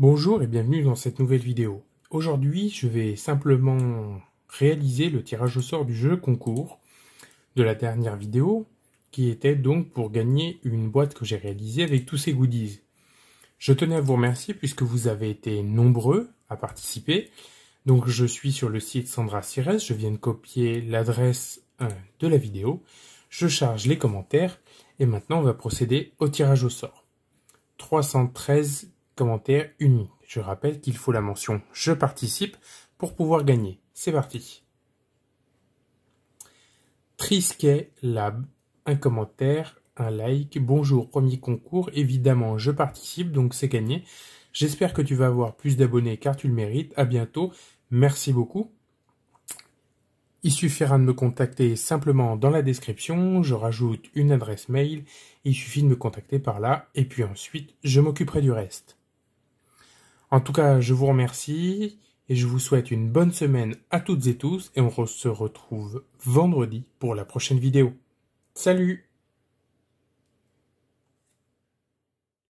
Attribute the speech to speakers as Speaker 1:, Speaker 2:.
Speaker 1: Bonjour et bienvenue dans cette nouvelle vidéo. Aujourd'hui, je vais simplement réaliser le tirage au sort du jeu concours de la dernière vidéo, qui était donc pour gagner une boîte que j'ai réalisée avec tous ces goodies. Je tenais à vous remercier puisque vous avez été nombreux à participer. Donc je suis sur le site Sandra Cires, je viens de copier l'adresse euh, de la vidéo, je charge les commentaires et maintenant on va procéder au tirage au sort. 313 Commentaire unique. Je rappelle qu'il faut la mention « Je participe » pour pouvoir gagner. C'est parti. Trisquet Lab. Un commentaire, un like. Bonjour, premier concours. Évidemment, je participe, donc c'est gagné. J'espère que tu vas avoir plus d'abonnés car tu le mérites. À bientôt. Merci beaucoup. Il suffira de me contacter simplement dans la description, je rajoute une adresse mail, il suffit de me contacter par là, et puis ensuite je m'occuperai du reste. En tout cas, je vous remercie et je vous souhaite une bonne semaine à toutes et tous et on se retrouve vendredi pour la prochaine vidéo. Salut